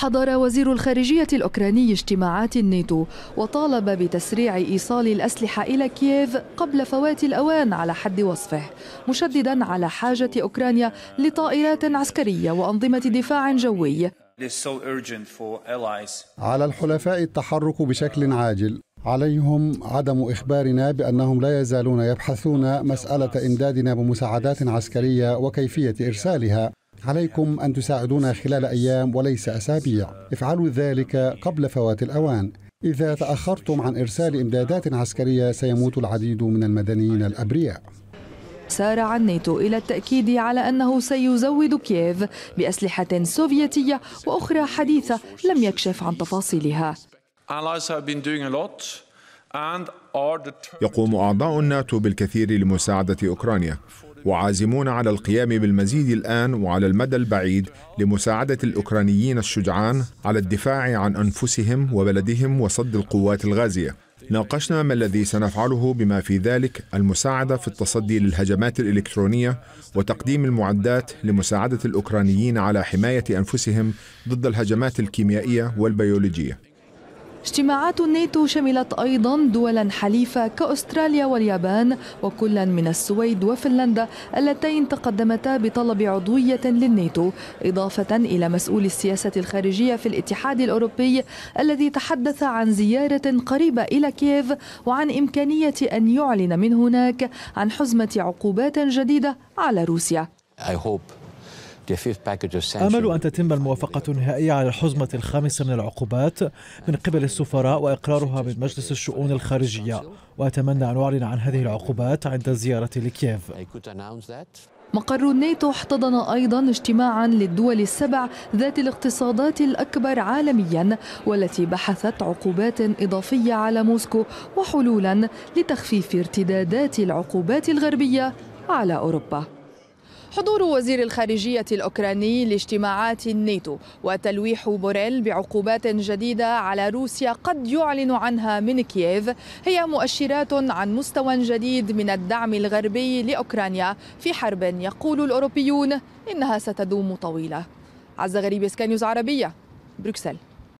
حضر وزير الخارجية الأوكراني اجتماعات الناتو وطالب بتسريع إيصال الأسلحة إلى كييف قبل فوات الأوان على حد وصفه مشددا على حاجة أوكرانيا لطائرات عسكرية وأنظمة دفاع جوي على الحلفاء التحرك بشكل عاجل عليهم عدم إخبارنا بأنهم لا يزالون يبحثون مسألة إمدادنا بمساعدات عسكرية وكيفية إرسالها عليكم أن تساعدونا خلال أيام وليس أسابيع افعلوا ذلك قبل فوات الأوان إذا تأخرتم عن إرسال إمدادات عسكرية سيموت العديد من المدنيين الأبرياء سارع الناتو إلى التأكيد على أنه سيزود كييف بأسلحة سوفيتية وأخرى حديثة لم يكشف عن تفاصيلها يقوم أعضاء الناتو بالكثير لمساعدة أوكرانيا وعازمون على القيام بالمزيد الآن وعلى المدى البعيد لمساعدة الأوكرانيين الشجعان على الدفاع عن أنفسهم وبلدهم وصد القوات الغازية. ناقشنا ما الذي سنفعله بما في ذلك المساعدة في التصدي للهجمات الإلكترونية وتقديم المعدات لمساعدة الأوكرانيين على حماية أنفسهم ضد الهجمات الكيميائية والبيولوجية. اجتماعات الناتو شملت أيضا دولا حليفة كأستراليا واليابان وكلا من السويد وفنلندا اللتين تقدمتا بطلب عضوية للناتو إضافة إلى مسؤول السياسة الخارجية في الاتحاد الأوروبي الذي تحدث عن زيارة قريبة إلى كييف وعن إمكانية أن يعلن من هناك عن حزمة عقوبات جديدة على روسيا I hope امل ان تتم الموافقه النهائيه على الحزمه الخامسه من العقوبات من قبل السفراء واقرارها من مجلس الشؤون الخارجيه واتمنى ان اعلن عن هذه العقوبات عند زيارتي لكييف مقر الناتو احتضن أيضا اجتماعا للدول السبع ذات الاقتصادات الأكبر عالميا والتي بحثت عقوبات إضافية على موسكو وحلولا لتخفيف ارتدادات العقوبات الغربية على أوروبا حضور وزير الخارجية الأوكراني لاجتماعات الناتو وتلويح بوريل بعقوبات جديدة على روسيا قد يعلن عنها من كييف هي مؤشرات عن مستوى جديد من الدعم الغربي لأوكرانيا في حرب يقول الأوروبيون إنها ستدوم طويلة عز غريب سكاي نيوز عربية بروكسل